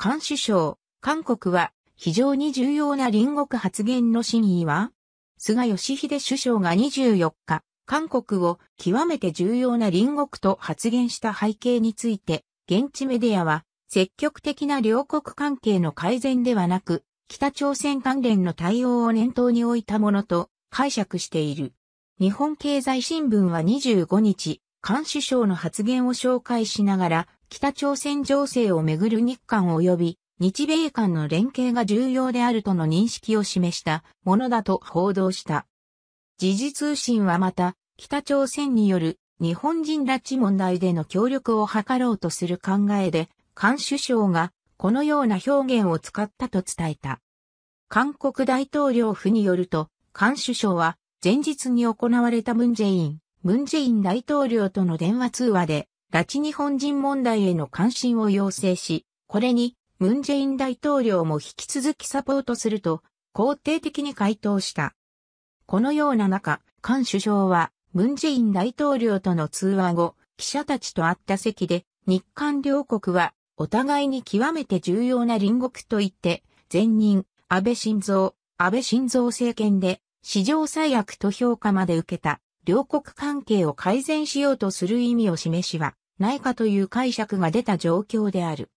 菅首相、韓国は非常に重要な隣国発言の真意は菅義偉首相が24日、韓国を極めて重要な隣国と発言した背景について、現地メディアは積極的な両国関係の改善ではなく、北朝鮮関連の対応を念頭に置いたものと解釈している。日本経済新聞は25日、菅首相の発言を紹介しながら、北朝鮮情勢をめぐる日韓及び日米間の連携が重要であるとの認識を示したものだと報道した。時事通信はまた、北朝鮮による日本人拉致問題での協力を図ろうとする考えで、菅首相がこのような表現を使ったと伝えた。韓国大統領府によると、菅首相は前日に行われたムンジェイン、ムンジェイン大統領との電話通話で、拉致日本人問題への関心を要請し、これにムンジェイン大統領も引き続きサポートすると肯定的に回答した。このような中、菅首相はムンジェイン大統領との通話後、記者たちと会った席で日韓両国はお互いに極めて重要な隣国と言って、前任、安倍晋三、安倍晋三政権で史上最悪と評価まで受けた。両国関係を改善しようとする意味を示しはないかという解釈が出た状況である。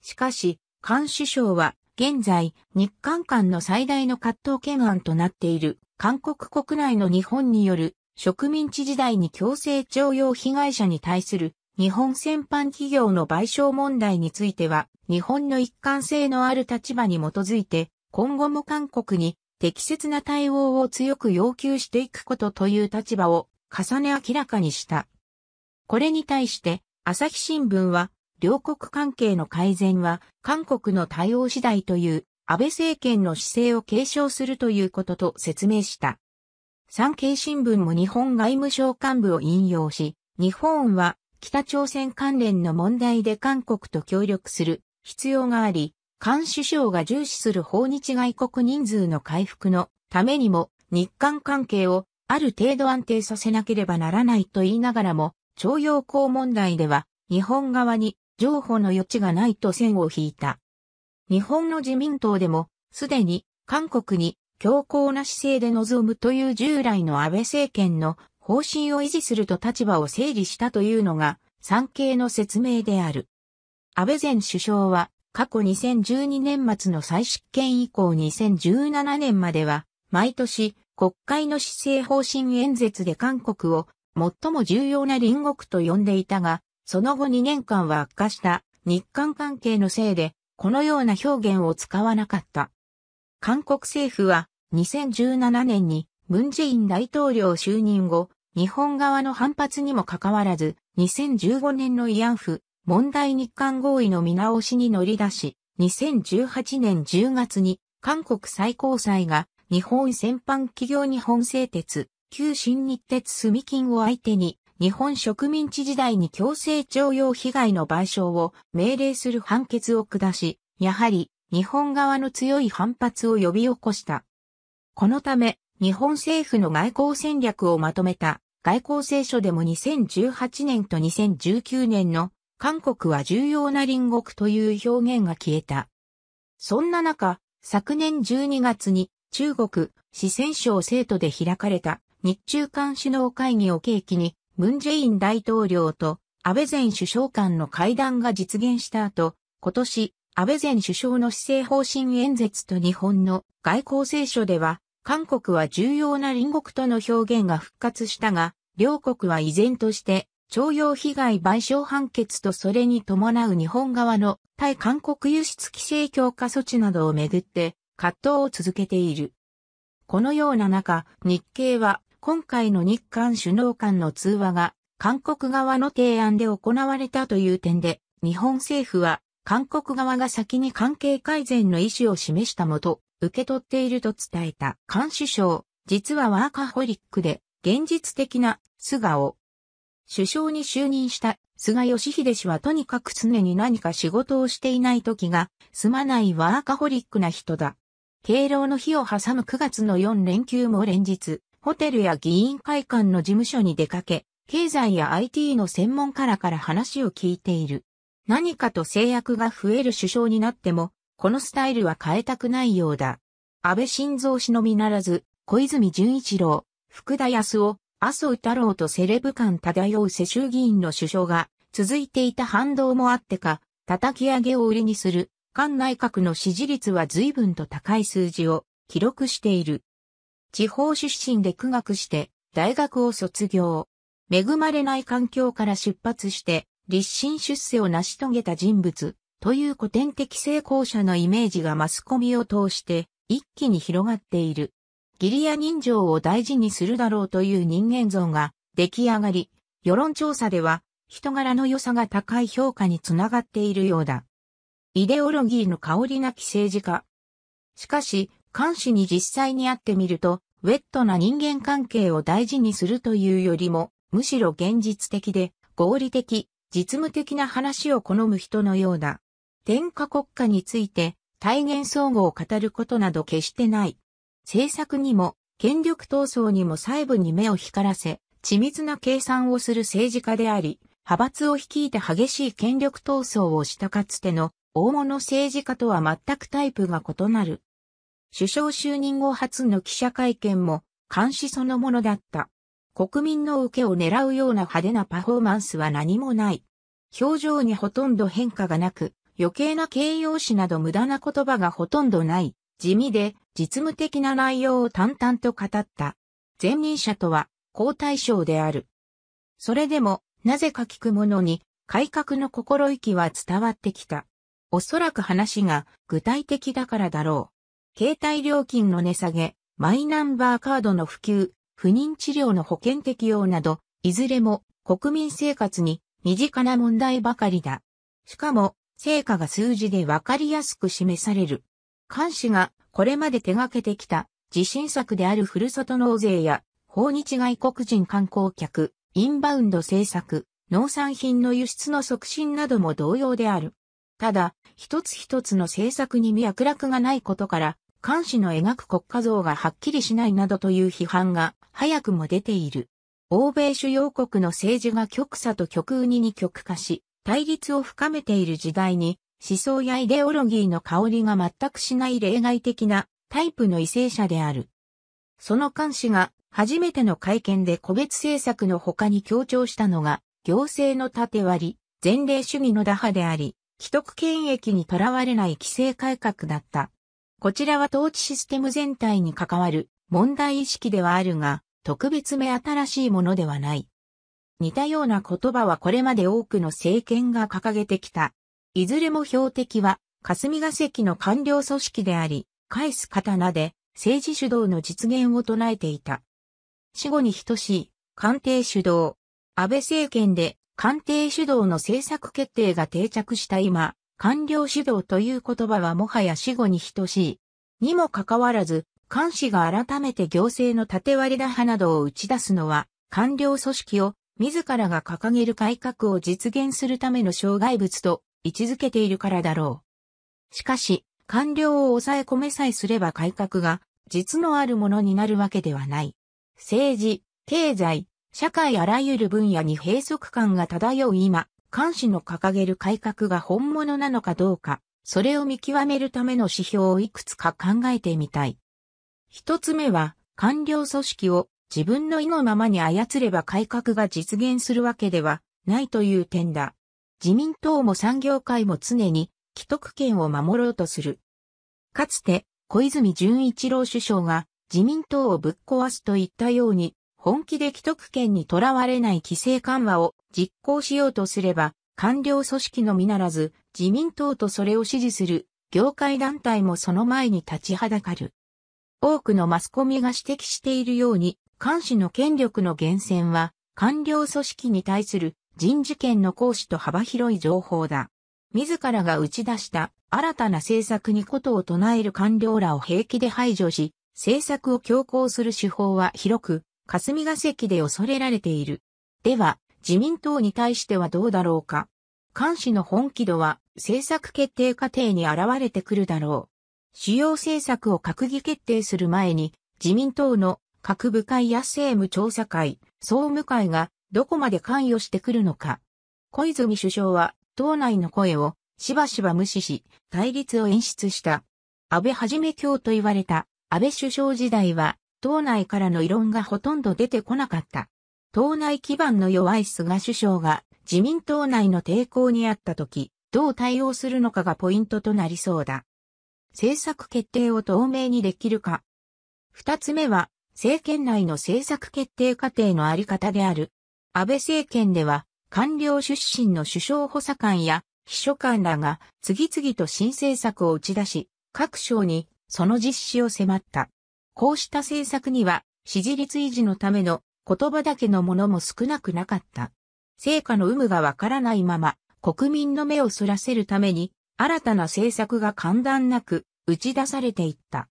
しかし、菅首相は現在日韓間の最大の葛藤懸案となっている韓国国内の日本による植民地時代に強制徴用被害者に対する日本戦犯企業の賠償問題については日本の一貫性のある立場に基づいて今後も韓国に適切な対応を強く要求していくことという立場を重ね明らかにした。これに対して、朝日新聞は、両国関係の改善は韓国の対応次第という安倍政権の姿勢を継承するということと説明した。産経新聞も日本外務省幹部を引用し、日本は北朝鮮関連の問題で韓国と協力する必要があり、菅首相が重視する訪日外国人数の回復のためにも日韓関係をある程度安定させなければならないと言いながらも、徴用工問題では日本側に譲歩の余地がないと線を引いた。日本の自民党でもすでに韓国に強硬な姿勢で臨むという従来の安倍政権の方針を維持すると立場を整理したというのが産経の説明である。安倍前首相は過去2012年末の再執権以降2017年までは、毎年国会の施政方針演説で韓国を最も重要な隣国と呼んでいたが、その後2年間は悪化した日韓関係のせいで、このような表現を使わなかった。韓国政府は2017年に文在寅大統領就任後、日本側の反発にもかかわらず、2015年の慰安婦問題日韓合意の見直しに乗り出し、2018年10月に韓国最高裁が日本戦犯企業日本製鉄、旧新日鉄住金を相手に日本植民地時代に強制徴用被害の賠償を命令する判決を下し、やはり日本側の強い反発を呼び起こした。このため、日本政府の外交戦略をまとめた外交青書でも2018年と2019年の韓国は重要な隣国という表現が消えた。そんな中、昨年12月に中国、四川省成都で開かれた日中間首脳会議を契機に、ムンジェイン大統領と安倍前首相間の会談が実現した後、今年、安倍前首相の施政方針演説と日本の外交聖書では、韓国は重要な隣国との表現が復活したが、両国は依然として徴用被害賠償判決とそれに伴う日本側の対韓国輸出規制強化措置などをめぐって葛藤を続けている。このような中、日経は今回の日韓首脳間の通話が韓国側の提案で行われたという点で、日本政府は韓国側が先に関係改善の意思を示したもと、受け取っていると伝えた。韓首相、実はワーカホリックで、現実的な素顔、首相に就任した菅義偉氏はとにかく常に何か仕事をしていない時がすまないワーカホリックな人だ。敬老の日を挟む9月の4連休も連日、ホテルや議員会館の事務所に出かけ、経済や IT の専門家らから話を聞いている。何かと制約が増える首相になっても、このスタイルは変えたくないようだ。安倍晋三氏のみならず、小泉純一郎、福田康夫、麻生太郎とセレブ感漂う世襲議員の首相が続いていた反動もあってか、叩き上げを売りにする、菅内閣の支持率は随分と高い数字を記録している。地方出身で苦学して大学を卒業。恵まれない環境から出発して立身出世を成し遂げた人物という古典的成功者のイメージがマスコミを通して一気に広がっている。ギリア人情を大事にするだろうという人間像が出来上がり、世論調査では人柄の良さが高い評価につながっているようだ。イデオロギーの香りなき政治家。しかし、監視に実際に会ってみると、ウェットな人間関係を大事にするというよりも、むしろ現実的で合理的、実務的な話を好む人のようだ。天下国家について、体現相互を語ることなど決してない。政策にも、権力闘争にも細部に目を光らせ、緻密な計算をする政治家であり、派閥を率いて激しい権力闘争をしたかつての大物政治家とは全くタイプが異なる。首相就任後初の記者会見も監視そのものだった。国民の受けを狙うような派手なパフォーマンスは何もない。表情にほとんど変化がなく、余計な形容詞など無駄な言葉がほとんどない、地味で実務的な内容を淡々と語った。前任者とは、皇太将である。それでも、なぜか聞く者に、改革の心意気は伝わってきた。おそらく話が具体的だからだろう。携帯料金の値下げ、マイナンバーカードの普及、不妊治療の保険適用など、いずれも国民生活に身近な問題ばかりだ。しかも、成果が数字でわかりやすく示される。監視がこれまで手掛けてきた自信作であるふるさと納税や訪日外国人観光客、インバウンド政策、農産品の輸出の促進なども同様である。ただ、一つ一つの政策に脈絡がないことから、監視の描く国家像がはっきりしないなどという批判が早くも出ている。欧米主要国の政治が極左と極右に二極化し、対立を深めている時代に、思想やイデオロギーの香りが全くしない例外的なタイプの為政者である。その監視が初めての会見で個別政策の他に強調したのが行政の縦割り、前例主義の打破であり、既得権益にとらわれない規制改革だった。こちらは統治システム全体に関わる問題意識ではあるが、特別目新しいものではない。似たような言葉はこれまで多くの政権が掲げてきた。いずれも標的は、霞が関の官僚組織であり、返す刀で政治主導の実現を唱えていた。死後に等しい、官邸主導。安倍政権で官邸主導の政策決定が定着した今、官僚主導という言葉はもはや死後に等しい。にもかかわらず、官氏が改めて行政の縦割り打破などを打ち出すのは、官僚組織を自らが掲げる改革を実現するための障害物と位置づけているからだろう。しかし、官僚を抑え込めさえすれば改革が実のあるものになるわけではない。政治、経済、社会あらゆる分野に閉塞感が漂う今、監視の掲げる改革が本物なのかどうか、それを見極めるための指標をいくつか考えてみたい。一つ目は、官僚組織を自分の意のままに操れば改革が実現するわけではないという点だ。自民党も産業界も常に既得権を守ろうとする。かつて、小泉純一郎首相が自民党をぶっ壊すと言ったように、本気で既得権にとらわれない規制緩和を実行しようとすれば、官僚組織のみならず、自民党とそれを支持する業界団体もその前に立ちはだかる。多くのマスコミが指摘しているように、監視の権力の源泉は、官僚組織に対する人事権の行使と幅広い情報だ。自らが打ち出した新たな政策にことを唱える官僚らを平気で排除し、政策を強行する手法は広く、霞が関で恐れられている。では、自民党に対してはどうだろうか。菅氏の本気度は政策決定過程に現れてくるだろう。主要政策を閣議決定する前に、自民党の各部会や政務調査会、総務会がどこまで関与してくるのか。小泉首相は、党内の声をしばしば無視し、対立を演出した。安倍はじめ教と言われた安倍首相時代は、党内からの異論がほとんど出てこなかった。党内基盤の弱い菅首相が自民党内の抵抗にあった時、どう対応するのかがポイントとなりそうだ。政策決定を透明にできるか。二つ目は、政権内の政策決定過程のあり方である。安倍政権では、官僚出身の首相補佐官や秘書官らが次々と新政策を打ち出し、各省にその実施を迫った。こうした政策には、支持率維持のための言葉だけのものも少なくなかった。成果の有無がわからないまま、国民の目をそらせるために、新たな政策が簡単なく打ち出されていった。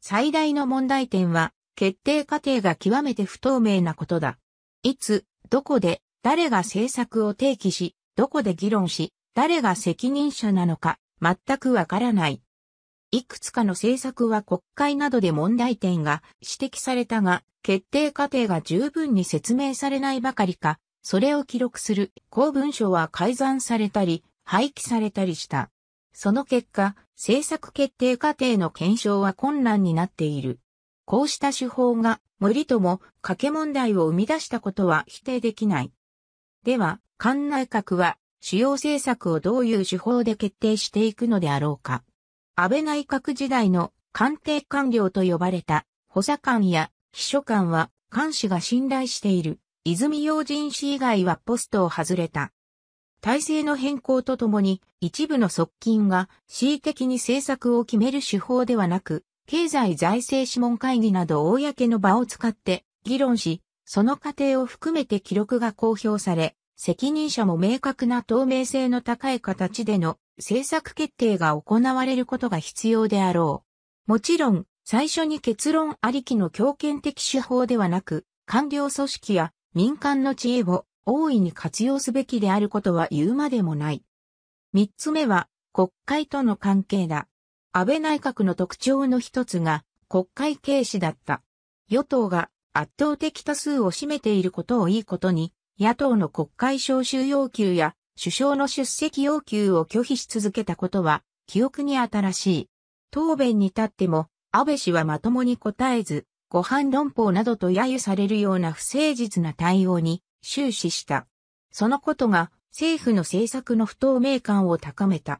最大の問題点は、決定過程が極めて不透明なことだ。いつ、どこで、誰が政策を提起し、どこで議論し、誰が責任者なのか、全くわからない。いくつかの政策は国会などで問題点が指摘されたが、決定過程が十分に説明されないばかりか、それを記録する公文書は改ざんされたり、廃棄されたりした。その結果、政策決定過程の検証は困難になっている。こうした手法が、森とも、賭け問題を生み出したことは否定できない。では、菅内閣は、主要政策をどういう手法で決定していくのであろうか。安倍内閣時代の官邸官僚と呼ばれた補佐官や秘書官は官氏が信頼している泉洋人氏以外はポストを外れた。体制の変更とともに一部の側近が恣意的に政策を決める手法ではなく経済財政諮問会議など公の場を使って議論し、その過程を含めて記録が公表され、責任者も明確な透明性の高い形での政策決定が行われることが必要であろう。もちろん、最初に結論ありきの強権的手法ではなく、官僚組織や民間の知恵を大いに活用すべきであることは言うまでもない。三つ目は、国会との関係だ。安倍内閣の特徴の一つが国会軽視だった。与党が圧倒的多数を占めていることをいいことに、野党の国会召集要求や首相の出席要求を拒否し続けたことは記憶に新しい。答弁に立っても安倍氏はまともに答えず、ご飯論法などと揶揄されるような不誠実な対応に終始した。そのことが政府の政策の不透明感を高めた。